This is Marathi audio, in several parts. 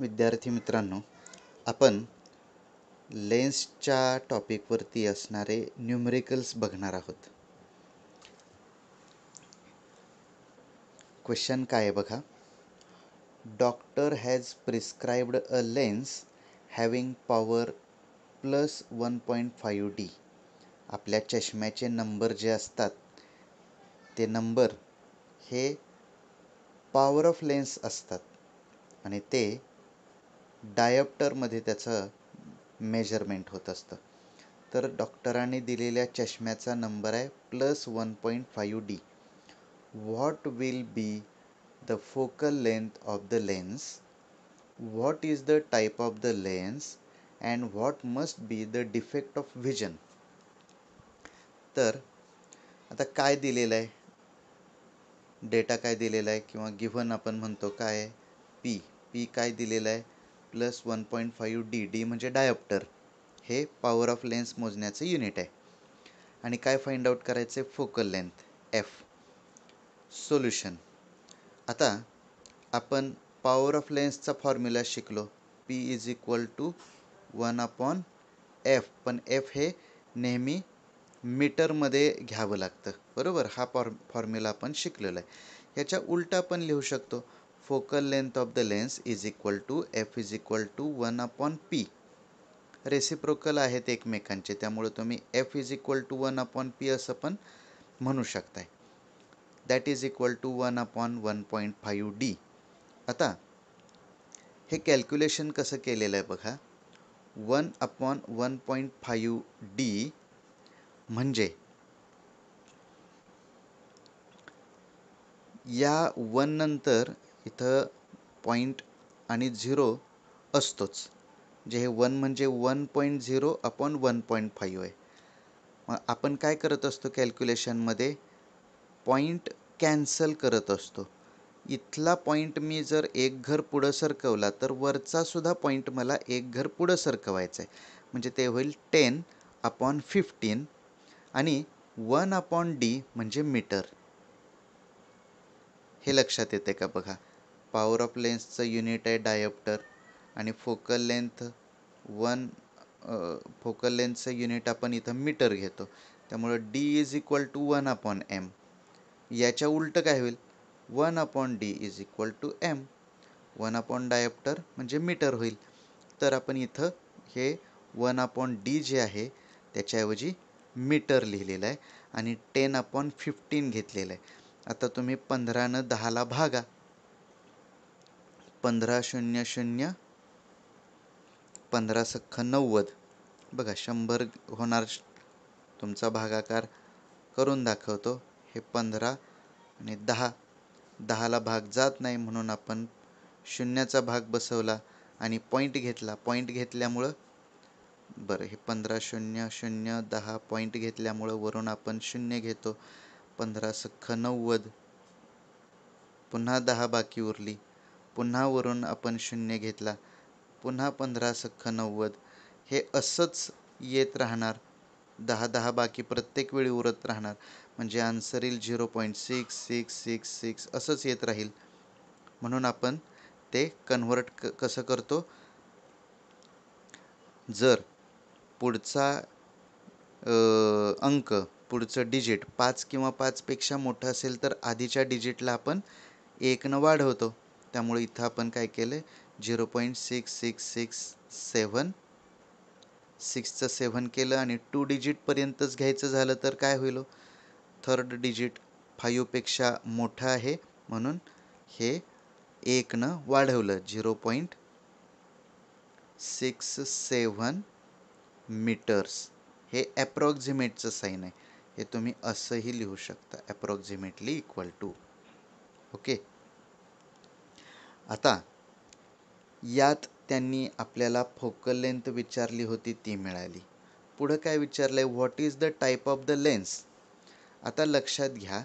विद्यार्थी मित्रांनो आपण लेन्सच्या टॉपिकवरती असणारे न्यूमरिकल्स बघणार आहोत क्वेश्चन काय आहे बघा doctor has prescribed a lens having power plus one point five D आपल्या चष्म्याचे नंबर जे असतात ते नंबर हे पॉवर ऑफ लेन्स असतात आणि ते डायप्टरमध्ये त्याचं मेजरमेंट होत असतं तर डॉक्टरांनी दिलेल्या चष्म्याचा नंबर आहे plus one point five D what will be the focal length of the lens what is the type of the lens and what must be the defect of vision तर आता काय दिलेलं आहे डेटा काय दिलेला आहे किंवा गिव्हन आपण म्हणतो काय पी पी काय दिलेलं आहे plus one point five D D म्हणजे डायोप्टर हे पॉवर ऑफ लेन्स मोजण्याचं युनिट आहे आणि काय फाइंड आउट करायचं आहे फोकल लेंथ एफ सोल्युशन आता आपण पॉवर ऑफ लेन्सचा फॉर्म्युला शिकलो P is equal to one upon F पण एफ हे नेहमी मीटरमध्ये घ्यावं लागतं बरोबर हा फॉर्म फॉर्म्युला आपण शिकलेला आहे याच्या उलटा पण लिहू शकतो focal length of the lens is equal to F is equal to one upon P reciprocal आहेत एकमेकांचे त्यामुळे तुम्ही F is equal to one upon P असं पण म्हणू शकताय that is equal to one upon one point five D आता हे कॅल्क्युलेशन कसं केलेलं आहे बघा one upon one point five D म्हणजे या वन नंतर इथं पॉईंट आणि झिरो असतोच जे हे वन म्हणजे one point zero upon one point five आहे मग आपण काय करत असतो कॅल्क्युलेशनमध्ये पॉईंट कॅन्सल करत असतो इथला पॉईंट मी जर एक घर पुढं सरकवला तर वरचासुद्धा पॉईंट मला एक घर पुढं सरकवायचं आहे म्हणजे ते होईल टेन अपॉन फिफ्टीन आणि वन अपॉन डी म्हणजे मीटर हे लक्षात येते का बघा पॉवर ऑफ लेन्सचं युनिट आहे डायप्टर आणि फोकल लेंथ वन फोकल लेंथचं युनिट आपण इथं मीटर घेतो त्यामुळं D is equal to one upon M याच्या उलटं काय होईल one upon D is equal to M one upon dioptre म्हणजे मीटर होईल तर आपण इथं हे वन अपॉन डी जे आहे त्याच्याऐवजी मीटर लिहिलेलं आहे आणि टेन अपॉन फिफ्टीन घेतलेलं आहे आता तुम्ही पंधरानं दहाला भागा पंधरा शून्य शून्य पंधरा सख्ख नव्वद बघा शंभर होणार तुमचा भागाकार करून दाखवतो हे पंधरा आणि दहा दहाला भाग जात नाही म्हणून आपण शून्याचा भाग बसवला आणि पॉईंट घेतला पॉईंट घेतल्यामुळं बरं हे पंधरा शून्य शून्य दहा पॉईंट घेतल्यामुळं वरून आपण शून्य घेतो पंधरा सख्ख नव्वद पुन्हा दहा बाकी उरली पुन्हा वरून आपण शून्य घेतला पुन्हा पंधरा सख्ख नव्वद हे असंच येत राहणार दहा दहा बाकी प्रत्येक वेळी उरत राहणार म्हणजे आन्सर येईल zero point six six six six असंच येत राहील म्हणून आपण ते कन्व्हर्ट क कसं करतो जर पुढचा अंक पुढचं डिजिट पाच किंवा पाचपेक्षा मोठं असेल तर आधीच्या डिजिटला आपण एकनं वाढवतो त्यामुळे इथं आपण काय केलं zero point six six six seven सिक्सचं सेवन केलं आणि टू डिजिटपर्यंतच घ्यायचं झालं तर काय होईल हो? थर्ड डिजिट फाईव्हपेक्षा मोठं आहे म्हणून हे एकनं वाढवलं zero point six seven metres हे ॲप्रॉक्झिमेटचं साईन आहे हे तुम्ही असंही लिहू शकता ॲप्रॉक्झिमेटली इक्वल टू ओके आता यात त्यांनी आपल्याला फोकल लेंथ विचारली होती ती मिळाली पुढं काय विचारलं आहे what is the type of the lens आता लक्षात घ्या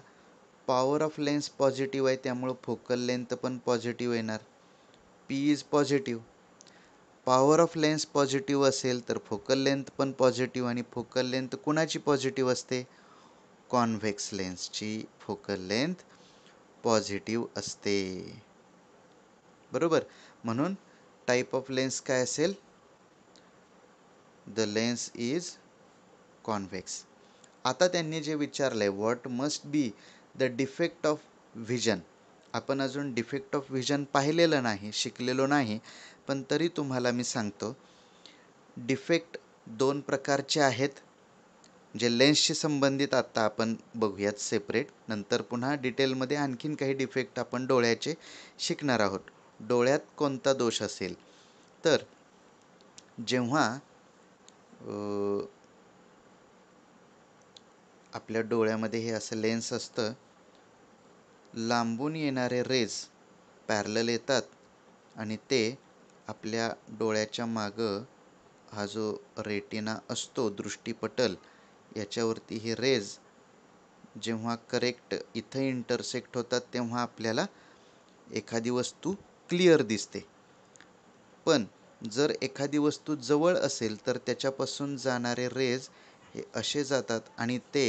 पॉवर ऑफ लेन्स पॉझिटिव्ह आहे त्यामुळं फोकल लेंथ पण पॉझिटिव्ह येणार P is positive power of lens positive असेल तर फोकल लेंथ पण पॉझिटिव्ह आणि फोकल लेंथ कुणाची पॉझिटिव्ह असते कॉन्व्हेक्स लेन्सची फोकल लेंथ पॉझिटिव्ह असते बरोबर म्हणून टाईप ऑफ लेन्स काय असेल द लेन्स इज कॉन्व्हेक्स आता त्यांनी जे विचारलं आहे what must be the defect of vision आपण अजून डिफेक्ट ऑफ व्हिजन पाहिलेलं नाही शिकलेलो नाही पण तरी तुम्हाला मी सांगतो डिफेक्ट दोन प्रकारचे आहेत जे लेन्सशी संबंधित आत्ता आपण बघूयात सेपरेट नंतर पुन्हा डिटेलमध्ये आणखीन काही डिफेक्ट आपण डोळ्याचे शिकणार आहोत डोळ्यात कोणता दोष असेल तर जेव्हा आपल्या डोळ्यामध्ये हे असं लेन्स असतं लांबून येणारे रेज पॅरल येतात आणि ते आपल्या डोळ्याच्या मागं हा जो रेटिना असतो दृष्टीपटल याच्यावरती हे रेज जेव्हा करेक्ट इथं इंटरसेक्ट होतात तेव्हा आपल्याला एखादी वस्तू क्लिअर दिसते पण जर एखादी वस्तू जवळ असेल तर त्याच्यापासून जाणारे रेज हे असे जातात आणि ते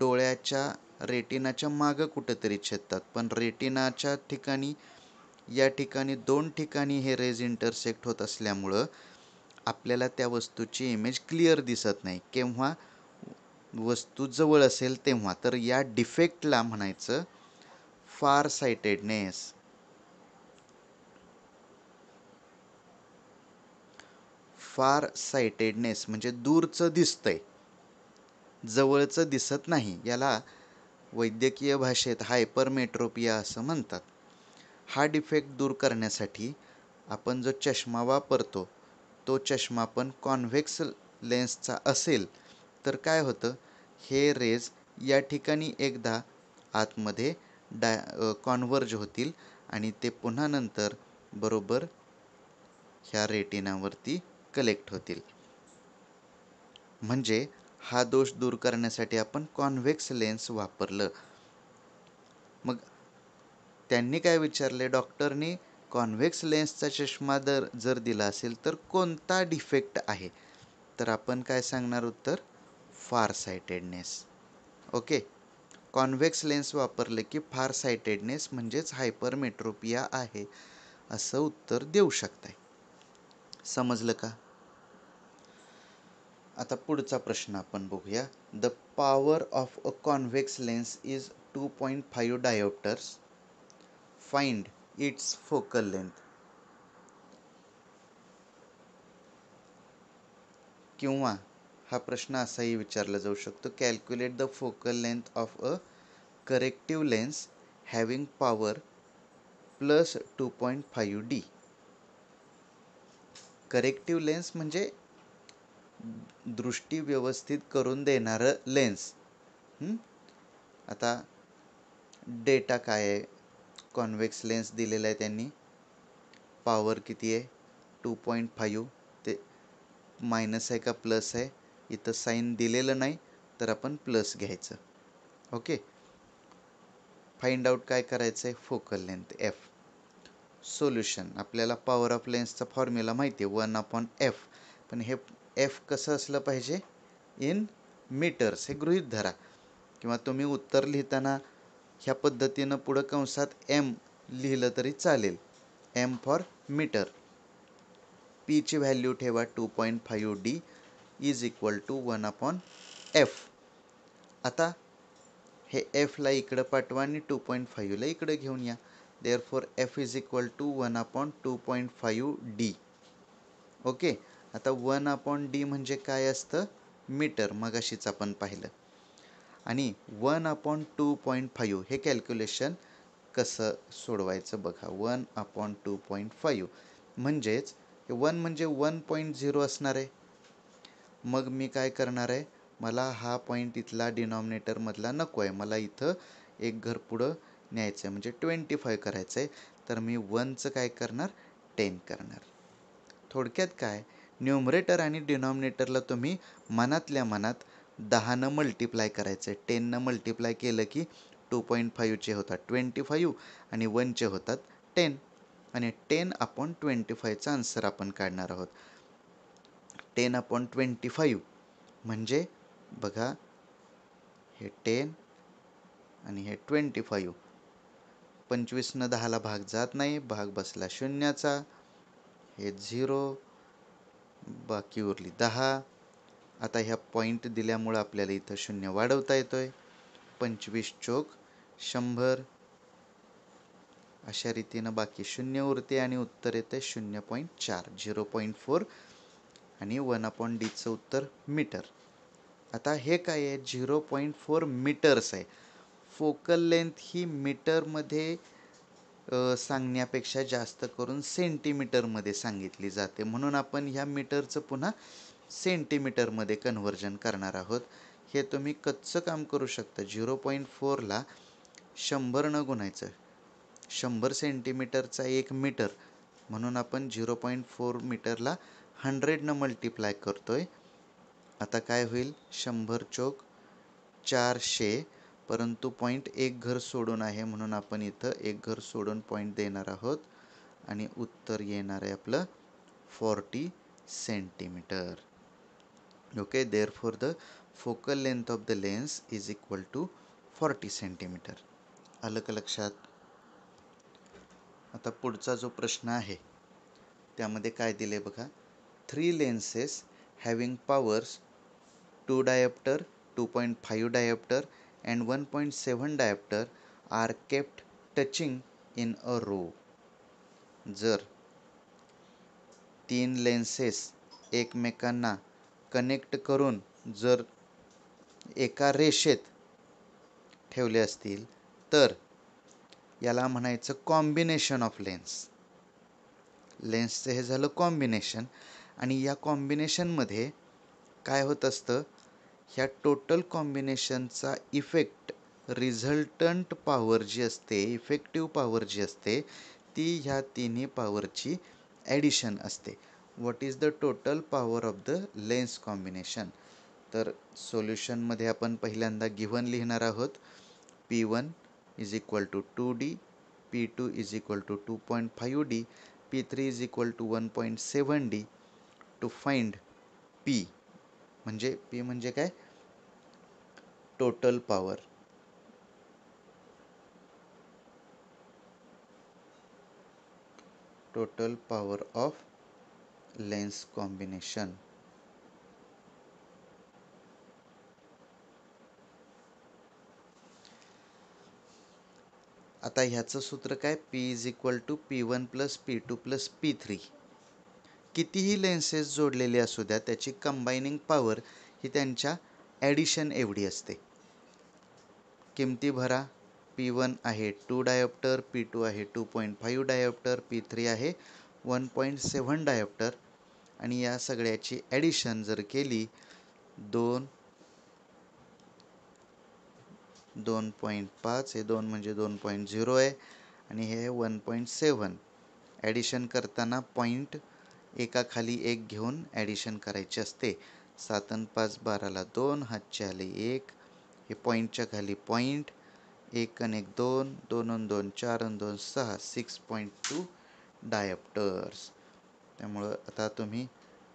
डोळ्याच्या रेटिनाच्या मागं कुठंतरी छेदतात पण रेटिनाच्या ठिकाणी या ठिकाणी दोन ठिकाणी हे रेज इंटरसेक्ट होत असल्यामुळं आपल्याला त्या वस्तूची इमेज क्लिअर दिसत नाही केव्हा वस्तू जवळ असेल तेव्हा तर या डिफेक्टला म्हणायचं फार सायटेडनेस फार सायटेडनेस म्हणजे दूरचं दिसतंय जवळचं दिसत नाही याला वैद्यकीय भाषेत हायपरमेट्रोपिया असं म्हणतात हा डिफेक्ट दूर करण्यासाठी आपण जो चष्मा वापरतो तो चष्मा पण कॉन्व्हेक्स लेन्सचा असेल तर काय होतं हे रेज या ठिकाणी एकदा आतमध्ये डाय कॉन्वर्ज होतील आणि ते पुन्हा नंतर बरोबर ह्या रेटिनावरती कलेक्ट होतील म्हणजे हा दोष दूर करण्यासाठी आपण कॉन्व्हेक्स लेन्स वापरलं मग त्यांनी काय विचारले डॉक्टरनी कॉन्व्हेक्स लेन्सचा चष्मा दर जर दिला असेल तर कोणता डिफेक्ट आहे तर आपण काय सांगणार उत्तर फार सायटेडनेस ओके कॉन्व्हेक्स लेन्स वापरले की फार सायटेडनेस म्हणजेच हायपरमेट्रोपिया आहे असं उत्तर देऊ शकताय समजलं का आता पुढचा प्रश्न आपण बघूया the power of a convex lens is two point five dioptres find its focal length किंवा हा प्रश्न असाही विचारला जाऊ शकतो calculate the focal length of a corrective lens having power plus two point five D corrective lens म्हणजे दृष्टी व्यवस्थित करून देणारं लेन्स आता डेटा काय आहे कॉन्वेक्स लेन्स दिलेला आहे त्यांनी पॉवर किती आहे टू पॉईंट फाईव्ह ते मायनस आहे का प्लस आहे इथं साईन दिलेलं नाही तर आपण प्लस घ्यायचं ओके फाइंड आउट काय करायचं आहे फोकल लेंथ एफ सोल्युशन आपल्याला पॉवर ऑफ लेन्सचा फॉर्म्युला माहिती आहे वन अपॉन एफ पण हे एफ कसं असलं पाहिजे इन मीटर्स हे गृहित धरा किंवा तुम्ही उत्तर लिहिताना ह्या पद्धतीनं पुढं कंसात एम लिहिलं तरी चालेल एम फॉर मीटर पीची व्हॅल्यू ठेवा two point five D is equal to one upon F आता हे एफला इकडं पाठवा आणि टू पॉईंट फाईव्हला इकडं घेऊन या therefore F is equal to one upon two point five D okay आता वन अपॉन डी म्हणजे काय असतं मीटर अशीच आपण पाहिलं आणि one upon two point five हे कॅल्क्युलेशन कसं सोडवायचं बघा one upon two point five म्हणजेच वन म्हणजे वन पॉईंट झिरो असणार आहे मग मी काय करणार आहे मला हा पॉईंट इथला डिनॉमिनेटरमधला नको आहे मला इथं एक घर पुढं न्यायचं आहे म्हणजे ट्वेंटी फाय करायचं आहे तर मी वनचं काय करणार टेन करणार थोडक्यात काय न्युमरेटर आणि डिनॉमिनेटरला तुम्ही मनातल्या मनात दहानं मल्टिप्लाय करायचं आहे टेननं मल्टिप्लाय केलं की टू पॉईंट फाईव्हचे होतात ट्वेंटी फाईव्ह आणि वनचे होतात टेन आणि टेन आपण ट्वेंटी फायचा आन्सर आपण काढणार आहोत टेन अपॉन ट्वेंटी फाईव्ह म्हणजे बघा हे टेन आणि हे ट्वेंटी फाईव्ह पंचवीसनं दहाला भाग जात नाही भाग बसला शून्याचा हे झिरो बाकी उरली दहा आता ह्या पॉईंट दिल्यामुळं आपल्याला इथं शून्य वाढवता येतो आहे पंचवीस चोक शंभर अशा रीतीनं बाकी शून्य उरते आणि उत्तर येते शून्य पॉईंट चार झिरो पॉईंट फोर आणि वन अपॉन डीचं उत्तर मीटर आता हे काय आहे झिरो पॉईंट फोर मीटर्स आहे फोकल लेंथ ही मीटरमध्ये सांगण्यापेक्षा जास्त करून सेंटीमीटरमध्ये सांगितली जाते म्हणून आपण ह्या मीटरचं पुन्हा सेंटीमीटरमध्ये कन्व्हर्जन करणार आहोत हे तुम्ही कच्चं काम करू शकता झिरो पॉईंट फोरला शंभर न गुणायचं शंभर सेंटीमीटरचा एक मीटर म्हणून आपण झिरो पॉईंट फोर मीटरला हंड्रेडनं मल्टिप्लाय करतो आहे आता काय होईल शंभर चोक चारशे परंतु पॉईंट एक घर सोडून आहे म्हणून आपण इथं एक घर सोडून पॉईंट देणार आहोत आणि उत्तर येणार आहे आपलं forty centimetre okay therefore the focal length of the lens is equal to forty centimetre आलं का लक्षात आता पुढचा जो प्रश्न आहे त्यामध्ये काय दिले बघा three lenses having powers 2 diopter, 2.5 diopter and 1.7 diopter are kept touching in a row. जर तीन लेन्सेस एकमेकांना कनेक्ट करून जर एका रेषेत ठेवले असतील तर याला म्हणायचं कॉम्बिनेशन ऑफ लेन्स लेन्सचं हे झालं कॉम्बिनेशन आणि या कॉम्बिनेशनमध्ये काय होत असतं ह्या टोटल कॉम्बिनेशनचा इफेक्ट रिझल्टंट पॉवर जी असते इफेक्टिव्ह पॉवर जी असते ती ह्या तिन्ही पॉवरची ॲडिशन असते what is the total power of the lens combination तर सोल्युशनमध्ये आपण पहिल्यांदा गिव्हन लिहिणार आहोत P one is equal to two D P two is equal to two point five D P three is equal to one point seven D to find P म्हणजे पी म्हणजे काय total power total power of lens combination आता ह्याचं सूत्र काय P is equal to P one plus P two plus P three कितीही लेन्सेस जोडलेले असू द्या त्याची कंबाईनिंग पॉवर ही त्यांच्या ॲडिशन एवढी असते किमती भरा पी वन आहे टू डायोप्टर पी टू आहे two point five dioptre P three आहे वन पॉईंट सेव्हन डायोप्टर आणि या सगळ्याची ॲडिशन जर केली दोन दोन पॉईंट पाच हे दोन म्हणजे दोन पॉईंट झिरो आहे आणि हे वन पॉईंट सेवन ॲडिशन करताना पॉईंट एकाखाली एक घेऊन ॲडिशन करायचे असते सात पाच बाराला दोन हातच्या आली एक हे पॉईंटच्या खाली पॉईंट एक आणि एक दोन दोन आणि दोन चार आणि दोन सहा सिक्स पॉईंट टू डायप्टर्स त्यामुळं आता तुम्ही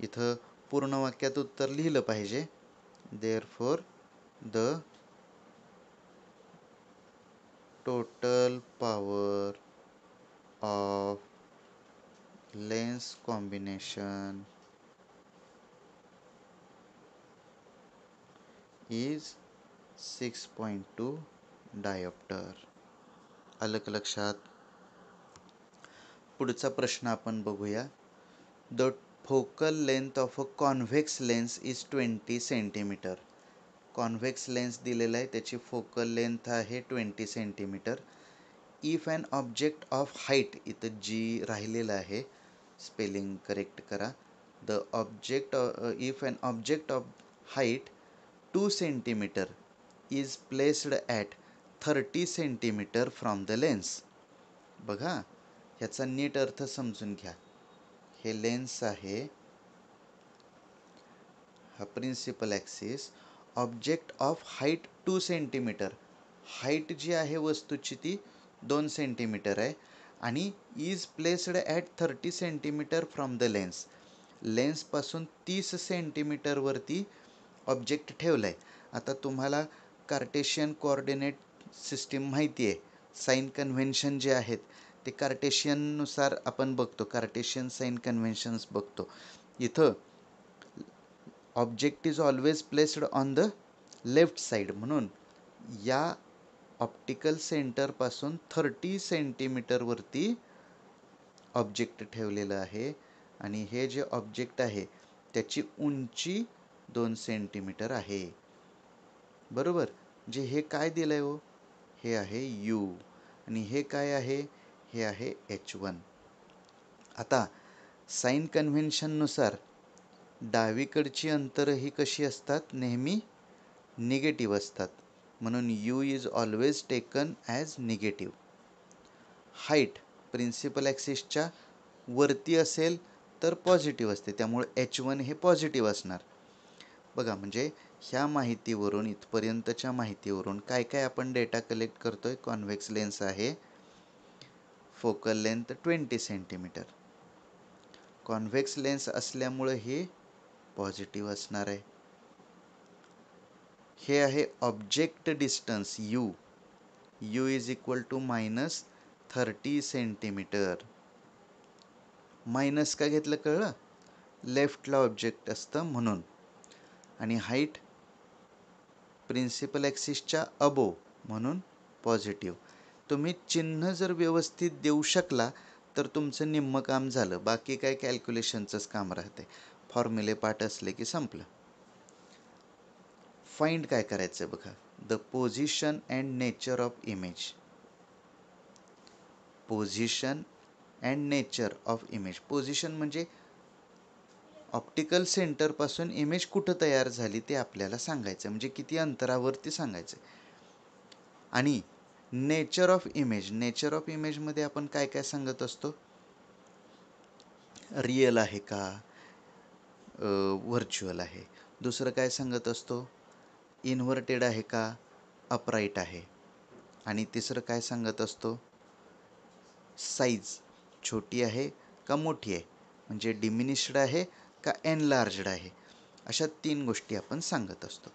इथं पूर्ण वाक्यात उत्तर लिहिलं पाहिजे therefore the total power of lens combination is six point two dioptre अलग लक्षात पुढचा प्रश्न आपण बघूया the focal length of a convex lens is twenty centimetre convex lens दिलेला आहे त्याची फोकल लेंथ आहे twenty centimetre if and object of height इथं जी राहिलेलं आहे स्पेलिंग करेक्ट करा the object if an object of height two centimetre is placed at thirty centimetre from the lens बघा ह्याचा नीट अर्थ समजून घ्या हे लेन्स आहे हा principal axis object of height two centimetre height जी आहे वस्तूची ती दोन सेंटीमीटर आहे आणि is placed at thirty centimetre from the lens लेन्सपासून तीस सेंटीमीटरवरती ऑब्जेक्ट ठेवला आहे आता तुम्हाला कार्टेशियन कोऑर्डिनेट सिस्टीम माहिती आहे साईन कन्व्हेन्शन जे आहेत ते कार्टेशियननुसार आपण बघतो कार्टेशियन साईन कन्व्हेन्शन्स बघतो इथं object is always placed on the left side म्हणून या ऑप्टिकल सेंटरपासून थर्टी सेंटीमीटरवरती ऑब्जेक्ट ठेवलेलं आहे आणि हे जे ऑब्जेक्ट आहे त्याची उंची दोन सेंटीमीटर आहे बरोबर जे हे काय दिलं हो हे आहे यू आणि हे काय आहे हे आहे एच वन आता साईन कन्व्हेन्शननुसार डावीकडची अंतरं ही कशी असतात नेहमी निगेटिव्ह असतात म्हणून u is always taken as negative height principal ॲक्सिसच्या वरती असेल तर पॉझिटिव्ह असते त्यामुळे एच वन हे पॉझिटिव्ह असणार बघा म्हणजे ह्या माहितीवरून इथपर्यंतच्या माहितीवरून काय काय आपण डेटा कलेक्ट करतो आहे कॉन्व्हेक्स लेन्स आहे focal length twenty centimetre convex lens असल्यामुळे हे पॉझिटिव्ह असणार आहे हे आहे object distance u u is equal to minus thirty centimetre minus का घेतलं कळलं लेफ्टला ऑब्जेक्ट असतं म्हणून आणि हाईट प्रिन्सिपल ॲक्सिसच्या अबो म्हणून पॉझिटिव्ह तुम्ही चिन्ह जर व्यवस्थित देऊ शकला तर तुमचं निम्मं काम झालं बाकी काय कॅल्क्युलेशनचंच काम राहते फॉर्म्युले पाठ असले की संपलं फाइंड काय करायचं आहे बघा the position and nature of image position and nature of image position म्हणजे ऑप्टिकल सेंटरपासून इमेज कुठं तयार झाली ते आपल्याला सांगायचं म्हणजे किती अंतरावरती सांगायचं आणि nature of image nature of इमेजमध्ये आपण काय काय सांगत असतो रिअल आहे का व्हर्च्युअल आहे दुसरं काय सांगत असतो इन्व्हर्टेड आहे का अपराईट आहे आणि तिसरं काय सांगत असतो साईज छोटी आहे का मोठी आहे म्हणजे डिमिनिश्ड आहे का एनलार्ज्ड आहे अशा तीन गोष्टी आपण सांगत असतो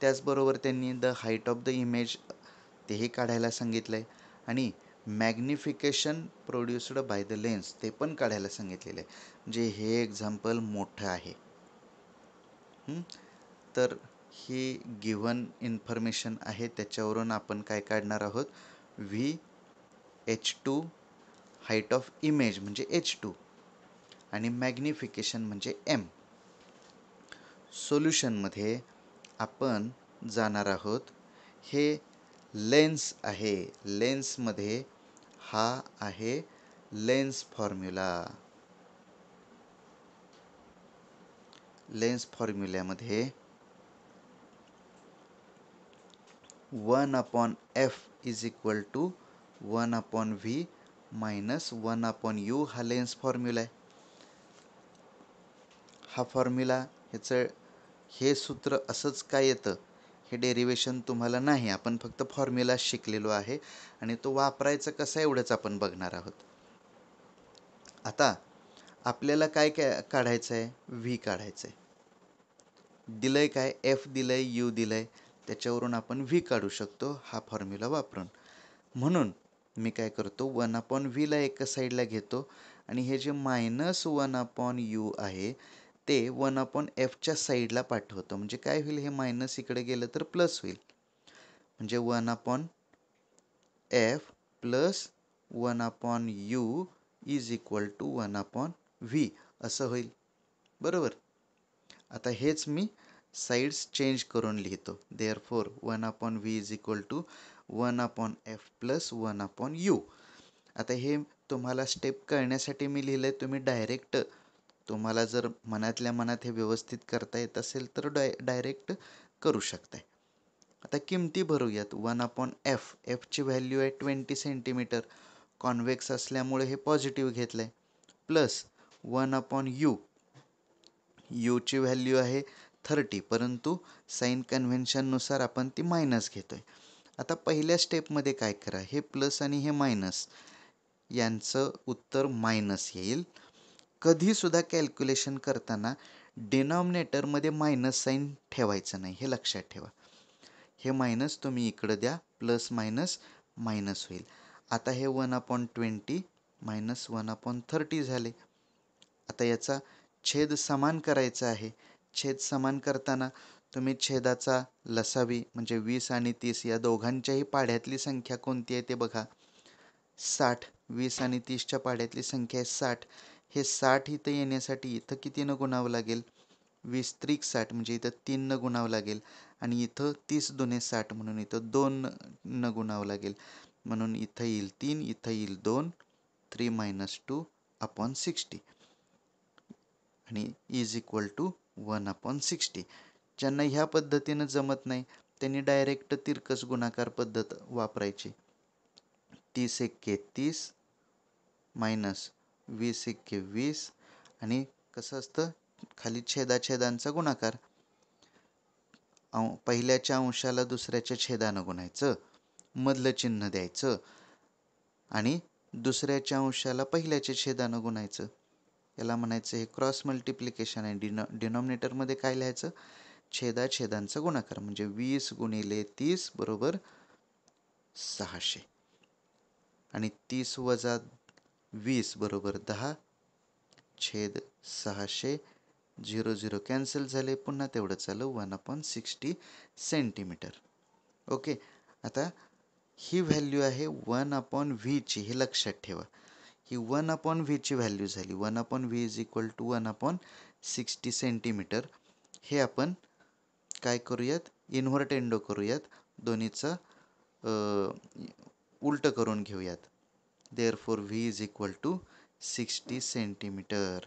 त्याचबरोबर त्यांनी the height of the image तेही काढायला सांगितलं आहे आणि magnification produced by the lens ते पण काढायला सांगितलेलं आहे म्हणजे हे एक्झाम्पल मोठं आहे तर ही गिवन इन्फॉर्मेशन आहे त्याच्यावरून आपण काय काढणार आहोत v h two height of image म्हणजे एच टू आणि मॅग्निफिकेशन म्हणजे एम सोल्युशनमध्ये आपण जाणार आहोत हे लेन्स आहे लेन्समध्ये हा आहे लेन्स फॉर्म्युला लेन्स फॉर्म्युल्यामध्ये one upon f is equal to one upon v minus one upon u हा लेन्स फॉर्म्युला आहे हा फॉर्म्युला ह्याचं हे सूत्र असंच काय येतं हे डेरिवेशन तुम्हाला नाही आपण फक्त फॉर्म्युला शिकलेलो आहे आणि तो वापरायचं कसा एवढंच आपण बघणार आहोत आता आपल्याला काय काय काढायचं आहे व्ही काढायचं आहे दिलं आहे काय एफ दिलं आहे यू दिलं आहे त्याच्यावरून आपण व्ही काढू शकतो हा फॉर्म्युला वापरून म्हणून मी काय करतो वन अपॉन व्हीला एका साईडला घेतो आणि हे जे मायनस वन अपॉन यू आहे ते वन अपॉन एफच्या साईडला पाठवतो म्हणजे काय होईल हे मायनस इकडे गेलं तर प्लस होईल म्हणजे one upon f plus one upon u is equal to one upon v असं होईल बरोबर आता हेच मी साईड्स चेंज करून लिहितो therefore one upon v is equal to one upon f plus one upon u आता हे तुम्हाला स्टेप करण्यासाठी मी लिहिलं तुम्ही डायरेक्ट तुम्हाला जर मनातल्या मनात हे व्यवस्थित करता येत असेल तर डाय डायरेक्ट करू शकताय आता किमती भरूयात वन अपॉन एफ एफची व्हॅल्यू आहे ट्वेंटी सेंटीमीटर कॉन्वेक्स असल्यामुळे हे पॉझिटिव्ह घेतलं आहे प्लस वन अपॉन यू यूची व्हॅल्यू आहे थर्टी परंतु साईन कन्व्हेन्शननुसार आपण ती मायनस घेतो आहे आता पहिल्या स्टेपमध्ये काय करा हे प्लस आणि हे मायनस यांचं उत्तर मायनस येईल कधीसुद्धा कॅल्क्युलेशन करताना डिनॉमिनेटरमध्ये मायनस साईन ठेवायचं नाही हे लक्षात ठेवा हे मायनस तुम्ही इकडं द्या प्लस मायनस मायनस होईल आता हे one upon twenty minus one upon thirty झाले आता याचा छेद समान करायचा आहे छेद समान करताना तुम्ही छेदाचा लसावी म्हणजे वीस आणि तीस या दोघांच्याही पाढ्यातली संख्या कोणती आहे ते बघा साठ वीस आणि तीसच्या पाढ्यातली संख्या आहे साठ हे साठ इथं येण्यासाठी इथं कितीनं गुणावं लागेल वीस त्रिक साठ म्हणजे इथं तीननं गुणावं लागेल आणि इथं तीस दोन्ही साठ म्हणून इथं दोन न गुणावं लागेल म्हणून इथं येईल तीन इथं येईल दोन three minus two upon sixty आणि is equal to one upon sixty ज्यांना ह्या पद्धतीनं जमत नाही त्यांनी डायरेक्ट तिरकस गुणाकार पद्धत वापरायची तीस एक्के तीस मायनस वीस एक्के वीस आणि कसं असतं खाली छेदाछेदांचा गुणाकार पहिल्याच्या अंशाला दुसऱ्याच्या छेदानं गुणायचं मधलं चिन्ह द्यायचं आणि दुसऱ्याच्या अंशाला पहिल्याच्या छेदानं गुणायचं याला म्हणायचं हे क्रॉस मल्टिप्लिकेशन आहे डिनो डिनॉमिनेटरमध्ये काय लिहायचं छेदा छेदांचा गुणाकार म्हणजे वीस गुणिले तीस बरोबर सहाशे आणि तीस वजा वीस बरोबर दहा छेद सहाशे झिरो झिरो कॅन्सल झाले पुन्हा तेवढं चालू one upon sixty centimetre okay आता ही व्हॅल्यू आहे वन अपॉन व्हीची हे लक्षात ठेवा की वन अपॉन व्हीची व्हॅल्यू झाली one upon v is equal to one upon sixty centimetre हे आपण काय करूयात इन्व्हर्ट एंडो करूयात दोन्हीचं उलट करून घेऊयात therefore v is equal to sixty centimetre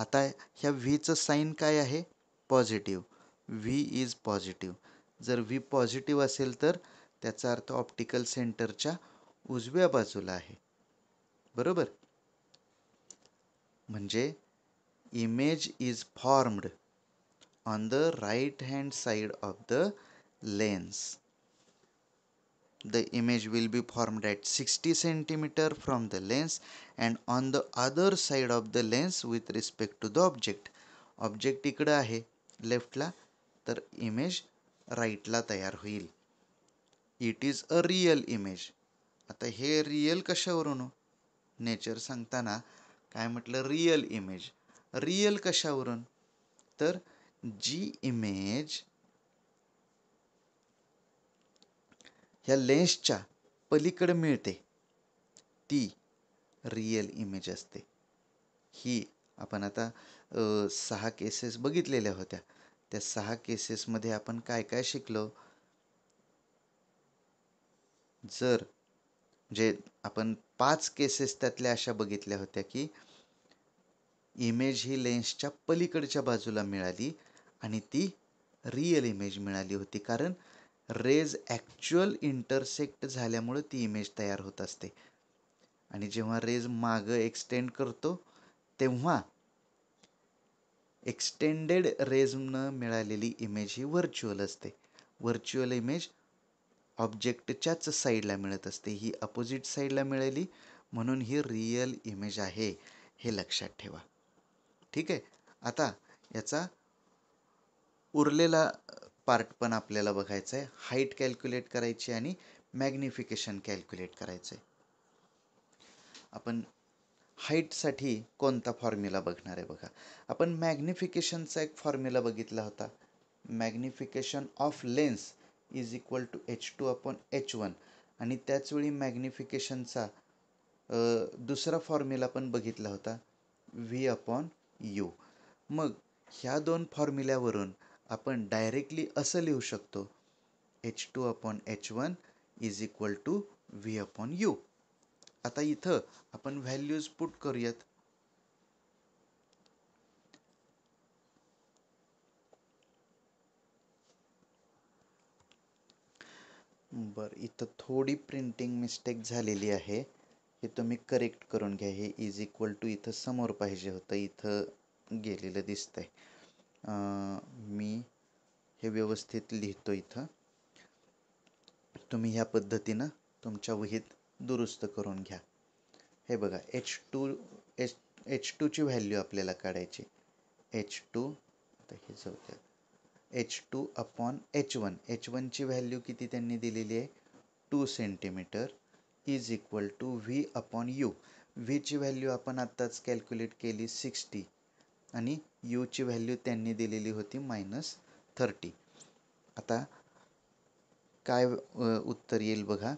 आता ह्या व्हीचं साईन काय आहे पॉझिटिव्ह व्ही इज पॉझिटिव्ह जर व्ही पॉझिटिव्ह असेल तर त्याचा अर्थ ऑप्टिकल सेंटरच्या उजव्या बाजूला आहे बरोबर म्हणजे image is formed on the right hand side of the lens the image will be formed at 60 centimetre from the lens and on the other side of the lens with respect to the object object इकडं आहे लेफ्टला तर इमेज राईटला तयार होईल it is a real image आता हे रिअल कशावरून हो नेचर सांगताना काय म्हटलं रियल इमेज रियल कशावरून तर जी इमेज ह्या लेन्सच्या पलीकडे मिळते ती रियल इमेज असते ही आपण आता सहा केसेस बघितलेल्या होत्या त्या सहा केसेसमध्ये आपण काय काय शिकलो जर जे म्हणजे आपण पाच केसेस त्यातल्या अशा बघितल्या होत्या की इमेज ही लेन्सच्या पलीकडच्या बाजूला मिळाली आणि ती रियल इमेज मिळाली होती कारण रेज ॲक्च्युअल इंटरसेक्ट झाल्यामुळं ती इमेज तयार होत असते आणि जेव्हा रेज मागं एक्सटेंड करतो तेव्हा एक्सटेंडेड रेजनं मिळालेली इमेज ही व्हर्च्युअल असते व्हर्च्युअल इमेज ऑब्जेक्टच्याच साईडला मिळत असते ही अपोजिट साईडला मिळाली म्हणून ही रियल इमेज आहे हे लक्षात ठेवा ठीक आहे आता याचा उरलेला पार्ट पण आपल्याला बघायचा आहे हाईट कॅल्क्युलेट करायची आणि मॅग्निफिकेशन कॅल्क्युलेट करायचं आहे आपण हाईटसाठी कोणता फॉर्म्युला बघणार आहे बघा आपण मॅग्निफिकेशनचा एक फॉर्म्युला बघितला होता magnification of lens is equal to h two upon h one आणि त्याचवेळी मॅग्निफिकेशनचा दुसरा फॉर्म्युला पण बघितला होता व्ही अपॉन यू मग ह्या दोन फॉर्म्युल्यावरून आपण डायरेक्टली असं लिहू शकतो h two upon h one is equal to v upon u आता इथं आपण व्हॅल्यूज पुट करूयात बरं इथं थोडी प्रिंटिंग मिस्टेक झालेली आहे हे तुम्ही करेक्ट करून घ्या हे इज इक्वल टू इथं समोर पाहिजे होतं इथं गेलेलं दिसतं आहे मी हे व्यवस्थित लिहितो इथं तुम्ही ह्या पद्धतीनं तुमच्या वहीत दुरुस्त करून घ्या हे बघा एच टू एच एच टूची व्हॅल्यू आपल्याला काढायची एच टू आता हे जाऊ द्या h two upon h one h वनची व्हॅल्यू किती त्यांनी दिलेली आहे two centimetre is equal to v upon u व्हीची व्हॅल्यू आपण आत्ताच कॅल्क्युलेट केली सिक्स्टी आणि यूची व्हॅल्यू त्यांनी दिलेली होती मायनस थर्टी आता काय उत्तर येईल बघा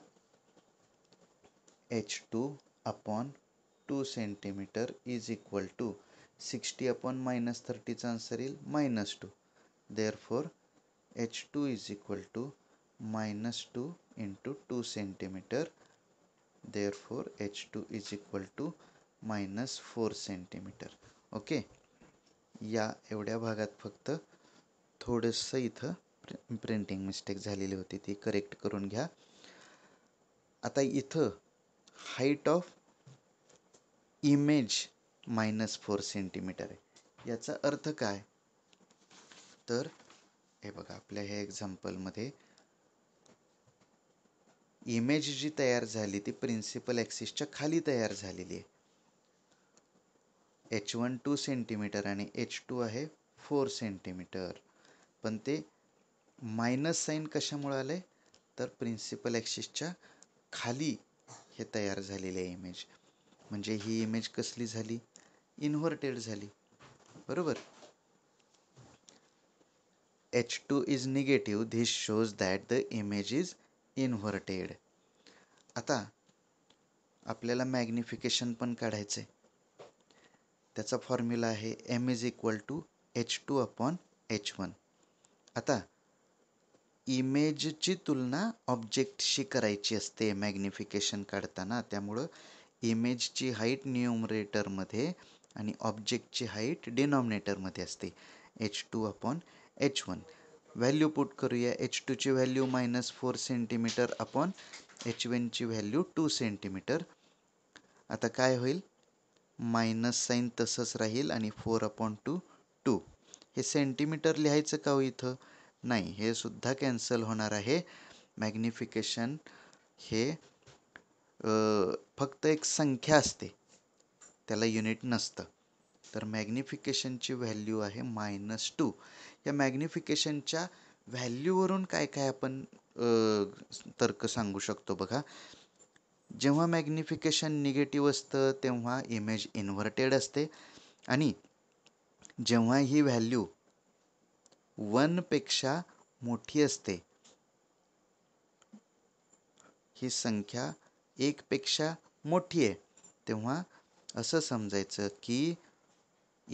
h two upon two centimetre is equal to sixty upon minus थर्टीचा आन्सर येईल minus two therefore h2 is equal to minus 2 into 2 centimeter therefore h2 is equal to minus four centimetre okay या एवढ्या भागात फक्त थोडंसं इथं प्रि प्रिंटिंग मिस्टेक झालेली होती ती करेक्ट करून घ्या आता इथं height of image minus four centimetre आहे याचा अर्थ काय तर हे बघा आपल्या ह्या एक्झाम्पलमध्ये इमेज जी तयार झाली ती प्रिन्सिपल ॲक्सिसच्या खाली तयार झालेली आहे एच वन टू सेंटीमीटर आणि एच टू आहे फोर सेंटीमीटर पण ते मायनस साईन कशामुळे आलं आहे तर प्रिन्सिपल ॲक्सिसच्या खाली हे तयार झालेली आहे इमेज म्हणजे ही इमेज कसली झाली इन्व्हर्टेड झाली बरोबर H2 is negative, this shows that the image is inverted. आता आपल्याला मॅग्निफिकेशन पण काढायचं त्याचा फॉर्म्युला आहे m is equal to h two upon h one आता इमेजची तुलना ऑब्जेक्टशी करायची असते मॅग्निफिकेशन काढताना त्यामुळं इमेजची हाईट न्यूमरेटरमध्ये आणि ऑब्जेक्टची हाईट डिनॉमिनेटरमध्ये असते h two upon h one value put करूया एच टूची value minus four centimetre upon h वनची व्हॅल्यू टू सेंटीमीटर आता काय होईल मायनस साईन तसंच राहील आणि फोर अपॉन टू टू हे सेंटीमीटर लिहायचं का हो इथं नाही हे सुद्धा कॅन्सल होणार आहे मॅग्निफिकेशन हे फक्त एक संख्या असते त्याला युनिट नसतं तर मॅग्निफिकेशनची व्हॅल्यू आहे मायनस टू या मॅग्निफिकेशनच्या व्हॅल्यूवरून काय काय आपण तर्क सांगू शकतो बघा जेव्हा मॅग्निफिकेशन निगेटिव्ह असतं तेव्हा इमेज इन्व्हर्टेड असते आणि जेव्हा ही व्हॅल्यू वनपेक्षा मोठी असते ही संख्या एकपेक्षा मोठी आहे तेव्हा असं समजायचं की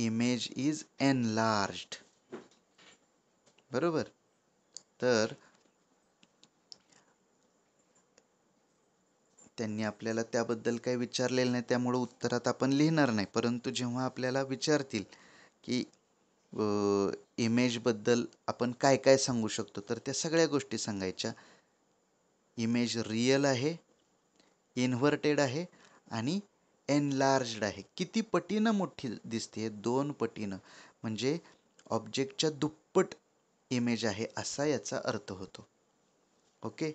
इमेज इज एनलार्ज्ड बरोबर तर त्यांनी आपल्याला त्याबद्दल काही विचारलेलं नाही त्यामुळं उत्तरात आपण लिहिणार नाही परंतु जेव्हा आपल्याला विचारतील की इमेजबद्दल आपण काय काय सांगू शकतो तर त्या सगळ्या गोष्टी सांगायच्या इमेज रियल आहे इन्व्हर्टेड आहे आणि एनलार्ज्ड आहे किती पटीनं मोठी दिसते दोन पटीनं म्हणजे ऑब्जेक्टच्या दुप्पट इमेज आहे असा याचा अर्थ होतो ओके